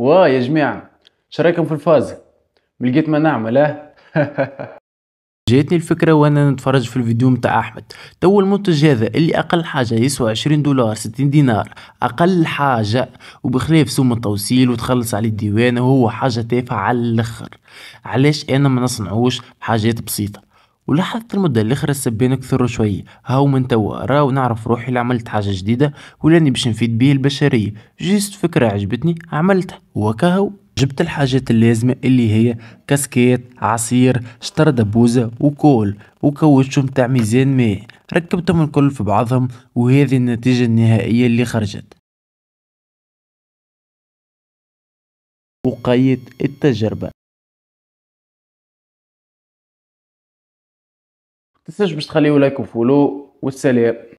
واه يا جماعة شرايكم في الفاز ملقيت ما نعمل اه جاتني الفكرة وانا نتفرج في الفيديو متاع احمد تو المنتج هذا اللي اقل حاجة يسوى 20 دولار 60 دينار اقل حاجة وبخلاف سوم التوصيل وتخلص عليه الديوان وهو حاجة تافهة على الاخر علاش انا ما نصنعوش حاجات بسيطة ولاحظت المدة خرجت بين كثروا شوية هاو من توا راه ونعرف روحي اللي عملت حاجة جديدة ولاني باش نفيد بيه البشرية جيست فكرة عجبتني عملتها وكهو جبت الحاجات اللازمة اللي هي كاسكيت عصير شطر دبوزة وكول وكوتشو متاع ميزان ما ركبتهم الكل في بعضهم وهذه النتيجة النهائية اللي خرجت وقيت التجربة متنساوش باش تخليو لايك وفولو والسلام